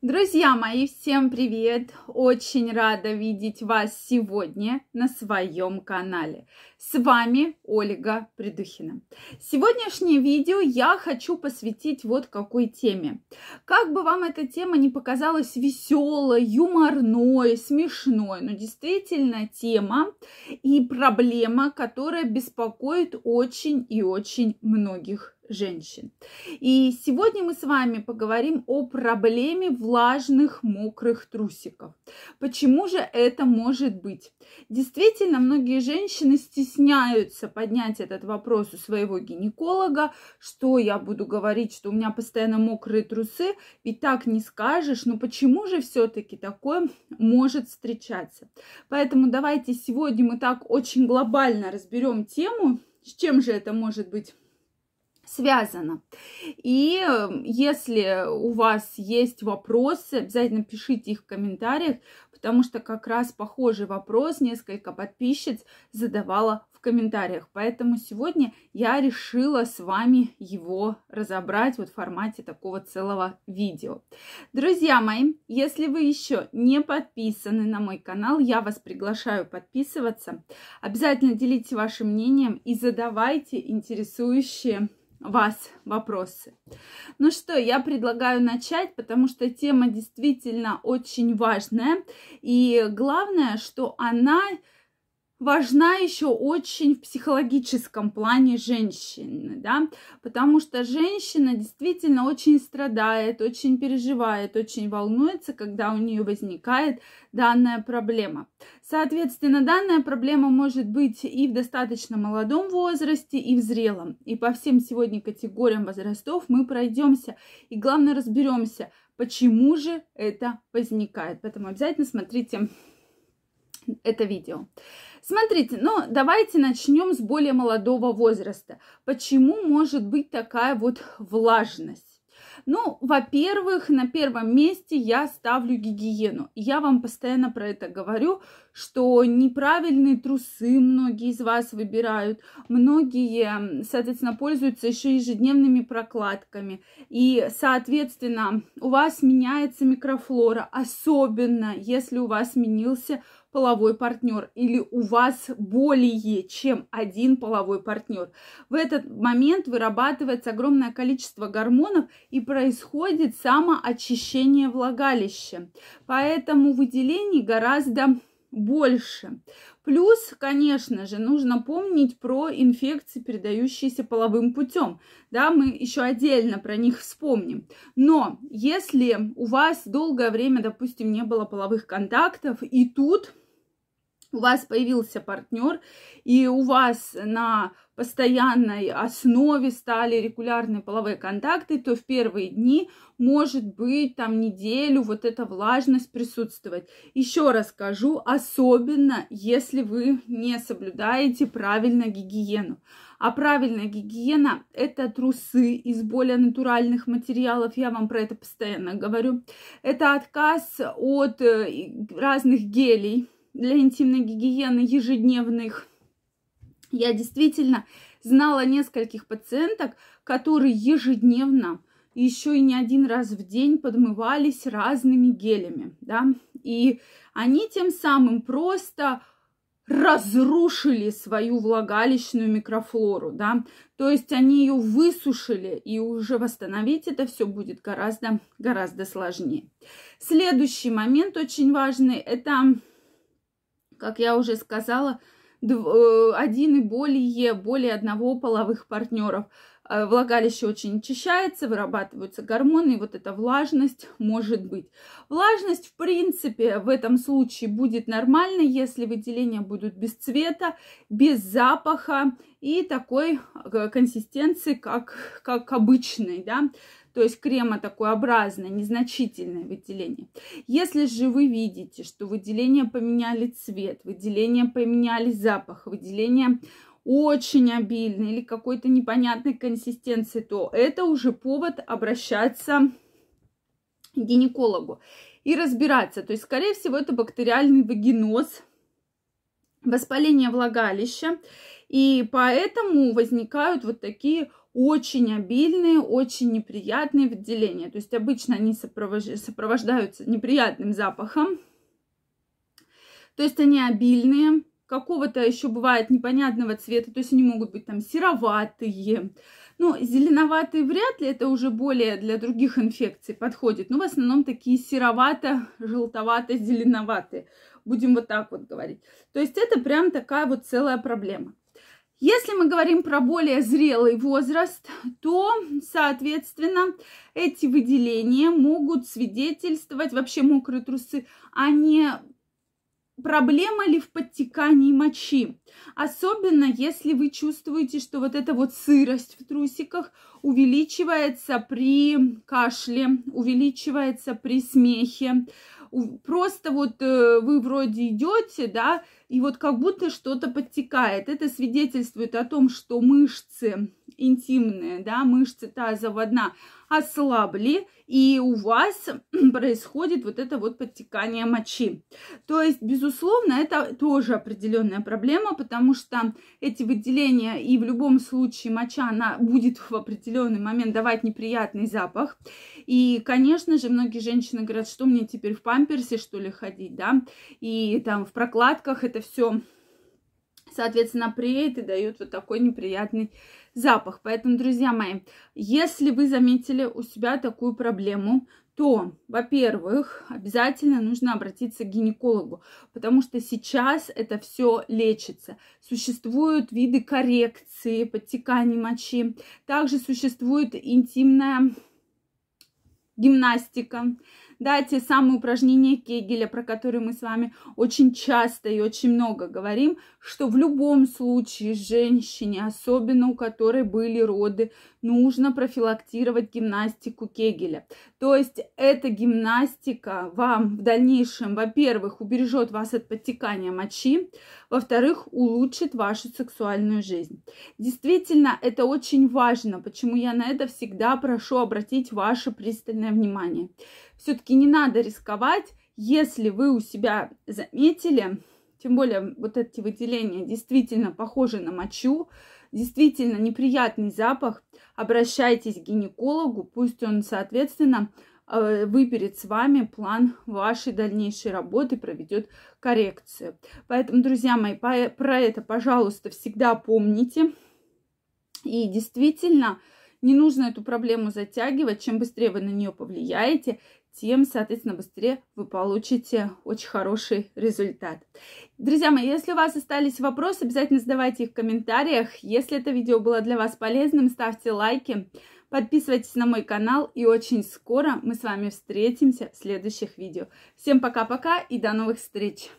Друзья мои, всем привет! Очень рада видеть вас сегодня на своем канале. С вами Ольга Придухина. Сегодняшнее видео я хочу посвятить вот какой теме. Как бы вам эта тема не показалась веселой, юморной, смешной, но действительно тема и проблема, которая беспокоит очень и очень многих женщин. И сегодня мы с вами поговорим о проблеме влажных мокрых трусиков. Почему же это может быть? Действительно, многие женщины стесняются поднять этот вопрос у своего гинеколога, что я буду говорить, что у меня постоянно мокрые трусы, ведь так не скажешь, но почему же все-таки такое может встречаться? Поэтому давайте сегодня мы так очень глобально разберем тему, с чем же это может быть связано. И эм, если у вас есть вопросы, обязательно пишите их в комментариях, потому что как раз похожий вопрос несколько подписчиц задавала в комментариях. Поэтому сегодня я решила с вами его разобрать вот в формате такого целого видео. Друзья мои, если вы еще не подписаны на мой канал, я вас приглашаю подписываться. Обязательно делитесь вашим мнением и задавайте интересующие вас вопросы. Ну что, я предлагаю начать, потому что тема действительно очень важная. И главное, что она важна еще очень в психологическом плане женщины, да, потому что женщина действительно очень страдает, очень переживает, очень волнуется, когда у нее возникает данная проблема. Соответственно, данная проблема может быть и в достаточно молодом возрасте, и в зрелом. И по всем сегодня категориям возрастов мы пройдемся и, главное, разберемся, почему же это возникает. Поэтому обязательно смотрите это видео. Смотрите, ну давайте начнем с более молодого возраста. Почему может быть такая вот влажность? Ну, во-первых, на первом месте я ставлю гигиену. Я вам постоянно про это говорю, что неправильные трусы многие из вас выбирают, многие, соответственно, пользуются еще ежедневными прокладками. И, соответственно, у вас меняется микрофлора, особенно если у вас сменился половой партнер или у вас более чем один половой партнер. В этот момент вырабатывается огромное количество гормонов и происходит самоочищение влагалища. Поэтому выделений гораздо больше. Плюс, конечно же, нужно помнить про инфекции, передающиеся половым путем. Да, мы еще отдельно про них вспомним. Но если у вас долгое время, допустим, не было половых контактов, и тут у вас появился партнер, и у вас на постоянной основе стали регулярные половые контакты, то в первые дни может быть там неделю вот эта влажность присутствовать. Еще раз скажу, особенно если вы не соблюдаете правильно гигиену. А правильная гигиена – это трусы из более натуральных материалов, я вам про это постоянно говорю. Это отказ от э, разных гелей, для интимной гигиены ежедневных. Я действительно знала нескольких пациенток, которые ежедневно, еще и не один раз в день подмывались разными гелями, да, и они тем самым просто разрушили свою влагалищную микрофлору, да, то есть они ее высушили, и уже восстановить это все будет гораздо, гораздо сложнее. Следующий момент очень важный – это как я уже сказала, э, один и более, более одного половых партнеров. Э, влагалище очень очищается, вырабатываются гормоны, и вот эта влажность может быть. Влажность, в принципе, в этом случае будет нормальной, если выделения будут без цвета, без запаха и такой э, консистенции, как, как обычной, да то есть крема такое образное, незначительное выделение. Если же вы видите, что выделения поменяли цвет, выделения поменяли запах, выделения очень обильные или какой-то непонятной консистенции, то это уже повод обращаться к гинекологу и разбираться. То есть, скорее всего, это бактериальный вагиноз, воспаление влагалища, и поэтому возникают вот такие очень обильные, очень неприятные выделения. То есть обычно они сопровождаются неприятным запахом. То есть они обильные, какого-то еще бывает непонятного цвета, то есть они могут быть там сероватые. Ну, зеленоватые вряд ли, это уже более для других инфекций подходит, но в основном такие серовато, желтовато, зеленоватые. Будем вот так вот говорить. То есть это прям такая вот целая проблема. Если мы говорим про более зрелый возраст, то, соответственно, эти выделения могут свидетельствовать, вообще мокрые трусы, а не проблема ли в подтекании мочи. Особенно, если вы чувствуете, что вот эта вот сырость в трусиках увеличивается при кашле, увеличивается при смехе. Просто вот э, вы вроде идете, да, и вот как будто что-то подтекает. Это свидетельствует о том, что мышцы интимные, да, мышцы тазового дна ослабли, и у вас происходит вот это вот подтекание мочи. То есть, безусловно, это тоже определенная проблема, потому что эти выделения и в любом случае моча, она будет в определенный момент давать неприятный запах. И, конечно же, многие женщины говорят, что мне теперь в памперсе, что ли, ходить, да, и там в прокладках это это все, соответственно, преет и дает вот такой неприятный запах. Поэтому, друзья мои, если вы заметили у себя такую проблему, то, во-первых, обязательно нужно обратиться к гинекологу, потому что сейчас это все лечится. Существуют виды коррекции, подтекания мочи, также существует интимная гимнастика, да, те самые упражнения Кегеля, про которые мы с вами очень часто и очень много говорим, что в любом случае женщине, особенно у которой были роды, нужно профилактировать гимнастику Кегеля. То есть эта гимнастика вам в дальнейшем, во-первых, убережет вас от подтекания мочи, во-вторых, улучшит вашу сексуальную жизнь. Действительно, это очень важно, почему я на это всегда прошу обратить ваше пристальное внимание. Все-таки не надо рисковать, если вы у себя заметили, тем более вот эти выделения действительно похожи на мочу, действительно неприятный запах, обращайтесь к гинекологу, пусть он, соответственно, э, выберет с вами план вашей дальнейшей работы, проведет коррекцию. Поэтому, друзья мои, про это, пожалуйста, всегда помните. И действительно, не нужно эту проблему затягивать. Чем быстрее вы на нее повлияете, тем, соответственно, быстрее вы получите очень хороший результат. Друзья мои, если у вас остались вопросы, обязательно задавайте их в комментариях. Если это видео было для вас полезным, ставьте лайки, подписывайтесь на мой канал, и очень скоро мы с вами встретимся в следующих видео. Всем пока-пока и до новых встреч!